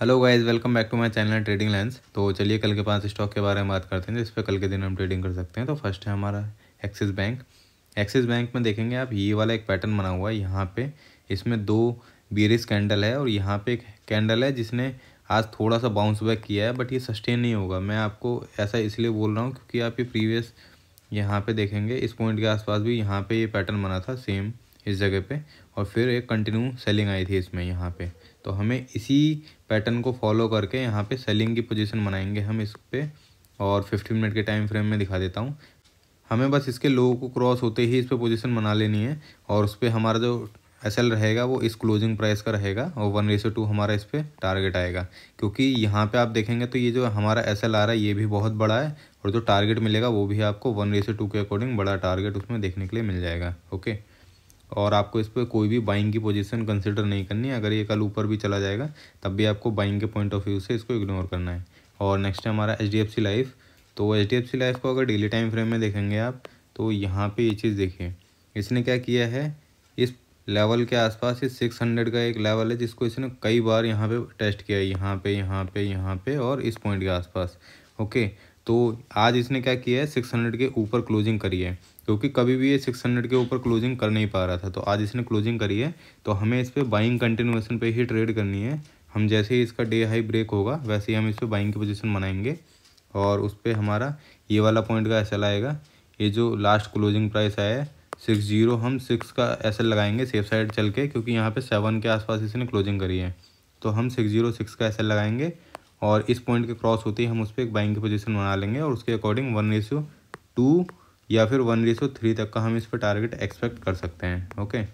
hello guys welcome back to my channel trading lines तो चलिए कल के पाँच स्टॉक के बारे में बात करते हैं जिस पर कल के दिन हम ट्रेडिंग कर सकते हैं तो फर्स्ट है हमारा एक्सिस बैंक एक्सिस बैंक में देखेंगे आप ये वाला एक पैटर्न बना हुआ है यहाँ पे इसमें दो बीरिस कैंडल है और यहाँ पे एक कैंडल है जिसने आज थोड़ा सा बाउंस बैक किया है बट ये सस्टेन नहीं होगा मैं आपको ऐसा इसलिए बोल रहा हूँ क्योंकि आप ये प्रीवियस यहाँ पर देखेंगे इस पॉइंट के आसपास भी यहाँ पर ये पैटर्न बना था सेम इस जगह पे और फिर एक कंटिन्यू सेलिंग आई थी इसमें यहाँ पे तो हमें इसी पैटर्न को फॉलो करके यहाँ पे सेलिंग की पोजीशन बनाएंगे हम इस पर और 15 मिनट के टाइम फ्रेम में दिखा देता हूँ हमें बस इसके लोगों को क्रॉस होते ही इस पर पोजिशन बना लेनी है और उस पर हमारा जो एस रहेगा वो इस क्लोजिंग प्राइस का रहेगा और वन रेसो टू हमारा इस पर टारगेट आएगा क्योंकि यहाँ पे आप देखेंगे तो ये जो हमारा एस आ रहा है ये भी बहुत बड़ा है और जो टारगेट मिलेगा वो भी आपको वन रेसो टू के अकॉर्डिंग बड़ा टारगेट उसमें देखने के लिए मिल जाएगा ओके और आपको इस पर कोई भी बाइंग की पोजीशन कंसिडर नहीं करनी अगर ये कल ऊपर भी चला जाएगा तब भी आपको बाइंग के पॉइंट ऑफ व्यू से इसको इग्नोर करना है और नेक्स्ट है हमारा H D F C life तो H D F C life को अगर डेली टाइम फ्रेम में देखेंगे आप तो यहाँ पर ये चीज़ देखिए इसने क्या किया है इस लेवल के आसपास इस सिक्स हंड्रेड का एक लेवल है जिसको इसने कई बार यहाँ पे टेस्ट किया है यहाँ पे यहाँ पे यहाँ पे और इस पॉइंट के आसपास ओके तो आज इसने क्या किया है सिक्स हंड्रेड के ऊपर क्लोजिंग करी है क्योंकि कभी भी ये सिक्स हंड्रेड के ऊपर क्लोजिंग कर नहीं पा रहा था तो आज इसने क्लोजिंग करी है तो हमें इस पर बाइंग कंटिन्यूएशन पे ही ट्रेड करनी है हम जैसे ही इसका डे हाई ब्रेक होगा वैसे ही हम इस पर बाइंग की पोजिशन बनाएंगे और उस पर हमारा ये वाला पॉइंट का एस आएगा ये जो लास्ट क्लोजिंग प्राइस आया है सिक्स जीरो हम सिक्स का एस लगाएंगे सेफ साइड चल के क्योंकि यहाँ पे सेवन के आसपास इसने क्लोजिंग करी है तो हम सिक्स जीरो सिक्स का एस लगाएंगे और इस पॉइंट के क्रॉस होते ही हम उस पर एक बाइंग की पोजीशन बना लेंगे और उसके अकॉर्डिंग वन रेशियो टू या फिर वन रेसो थ्री तक का हम इस पर टारगेट एक्सपेक्ट कर सकते हैं ओके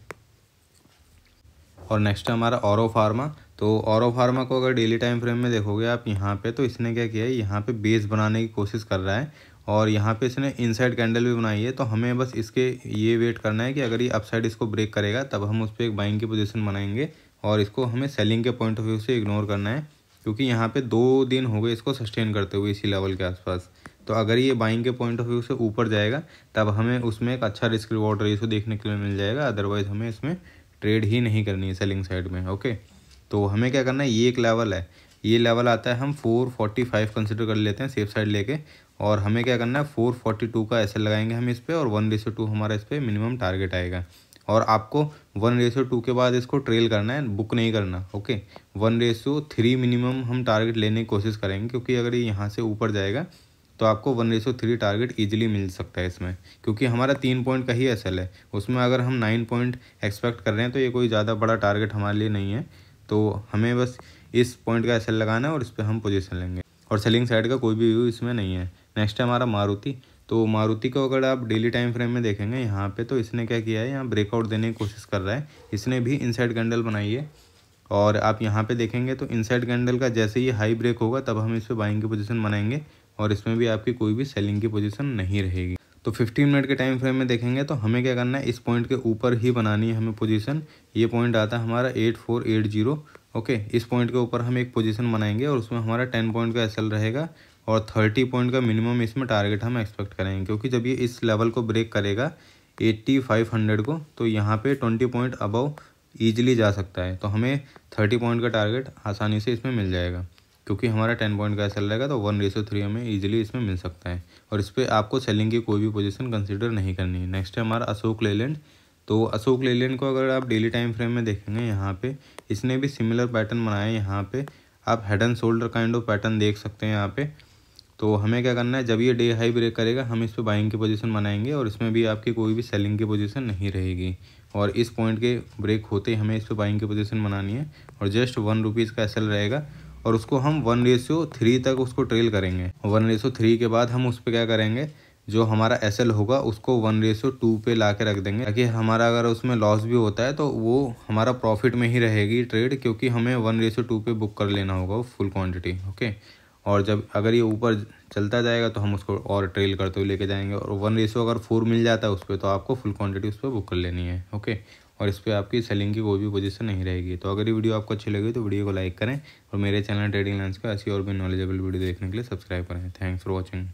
और नेक्स्ट है हमारा औरो फार्मा तो औरो फार्मा को अगर डेली टाइम फ्रेम में देखोगे आप यहाँ पे तो इसने क्या किया है यहाँ पे बेस बनाने की कोशिश कर रहा है और यहाँ पे इसने इनसाइड कैंडल भी बनाई है तो हमें बस इसके ये वेट करना है कि अगर ये अपसाइड इसको ब्रेक करेगा तब हम उस पर एक बाइंग की पोजिशन बनाएंगे और इसको हमें सेलिंग के पॉइंट ऑफ व्यू से इग्नोर करना है क्योंकि यहाँ पर दो दिन हो गए इसको सस्टेन करते हुए इसी लेवल के आसपास तो अगर ये बाइंग के पॉइंट ऑफ व्यू से ऊपर जाएगा तब हमें उसमें एक अच्छा रिस्क रिवॉर्ड रेशो देखने के लिए मिल जाएगा अदरवाइज़ हमें इसमें ट्रेड ही नहीं करनी है सेलिंग साइड में ओके तो हमें क्या करना है ये एक लेवल है ये लेवल आता है हम फोर फोर्टी फाइव कंसिडर कर लेते हैं सेफ साइड लेके और हमें क्या करना है फोर फोर्टी टू का ऐसे लगाएंगे हम इस पर और वन रेसो टू हमारा इस पर मिनिमम टारगेट आएगा और आपको वन रेसो टू के बाद इसको ट्रेल करना है बुक नहीं करना okay one ratio three minimum हम टारगेट लेने की कोशिश करेंगे क्योंकि अगर ये यहाँ से ऊपर जाएगा तो आपको one ratio three target easily मिल सकता है इसमें क्योंकि हमारा तीन पॉइंट का ही एसल है उसमें अगर हम नाइन पॉइंट एक्सपेक्ट कर रहे हैं तो ये कोई ज़्यादा बड़ा टारगेट हमारे लिए नहीं है तो हमें बस इस पॉइंट का एसल लगाना है और इस पर हम पोजिशन लेंगे और सेलिंग साइड का कोई भी व्यू इसमें नहीं है नेक्स्ट है हमारा मारुति तो मारुति को अगर आप डेली टाइम फ्रेम में देखेंगे यहाँ पे तो इसने क्या किया है यहाँ ब्रेकआउट देने की कोशिश कर रहा है इसने भी इनसाइड कैंडल बनाई है और आप यहाँ पे देखेंगे तो इनसाइड कैंडल का जैसे ही हाई ब्रेक होगा तब हम इस पर बाइंग की पोजीशन बनाएंगे और इसमें भी आपकी कोई भी सेलिंग की पोजीशन नहीं रहेगी तो 15 मिनट के टाइम फ्रेम में देखेंगे तो हमें क्या करना है इस पॉइंट के ऊपर ही बनानी है हमें पोजीशन ये पॉइंट आता है हमारा 8480 ओके इस पॉइंट के ऊपर हम एक पोजीशन बनाएंगे और उसमें हमारा 10 पॉइंट का एसएल रहेगा और 30 पॉइंट का मिनिमम इसमें टारगेट हम एक्सपेक्ट करेंगे क्योंकि जब ये इस लेवल को ब्रेक करेगा एट्टी फाइव हंड्रेड को तो यहाँ पर ट्वेंटी पॉइंट अबव ईजिली जा सकता है तो हमें थर्टी पॉइंट का टारगेट आसानी से इसमें मिल जाएगा क्योंकि हमारा टेन पॉइंट का सेल रहेगा तो वन रेसो थ्री हमें ईजिली इसमें मिल सकता है और इस पर आपको सेलिंग की कोई भी पोजीशन कंसिडर नहीं करनी है नेक्स्ट है हमारा अशोक लेलैंड तो अशोक लेलैंड को अगर आप डेली टाइम फ्रेम में देखेंगे यहाँ पे इसने भी सिमिलर पैटर्न बनाया है यहाँ पर आप head and shoulder kind of pattern देख सकते हैं यहाँ पे तो हमें क्या करना है जब ये डे हाई ब्रेक करेगा हम इस पर बाइंग की पोजीशन बनाएंगे और इसमें भी आपकी कोई भी सेलिंग की पोजीशन नहीं रहेगी और इस पॉइंट के ब्रेक होते ही हमें इस पर बाइंग की पोजीशन बनानी है और जस्ट वन रुपीज़ का एस रहेगा और उसको हम वन रेशियो थ्री तक उसको ट्रेल करेंगे वन रेशियो थ्री के बाद हम उस पर क्या करेंगे जो हमारा एस एल होगा उसको वन रेशियो टू पे ला के रख देंगे ताकि हमारा अगर उसमें लॉस भी होता है तो वो हमारा प्रॉफिट में ही रहेगी ट्रेड क्योंकि हमें वन रेशियो टू पे बुक कर लेना होगा फुल क्वांटिटी ओके और जब अगर ये ऊपर चलता जाएगा तो हम उसको और ट्रेल करते हुए लेके जाएंगे और वन रेशियो अगर फोर मिल जाता है उस पर तो आपको फुल क्वान्टिटी उस पर बुक कर लेनी है ओके और इस पर आपकी सेलिंग की कोई भी पोजीशन नहीं रहेगी तो अगर ये वीडियो आपको अच्छी लगी तो वीडियो को लाइक करें और मेरे चैनल ट्रेडिंग लाइन्स पर ऐसी और भी नॉलेजेबल वीडियो देखने के लिए सब्सक्राइब करें थैंक्स फॉर वॉचिंग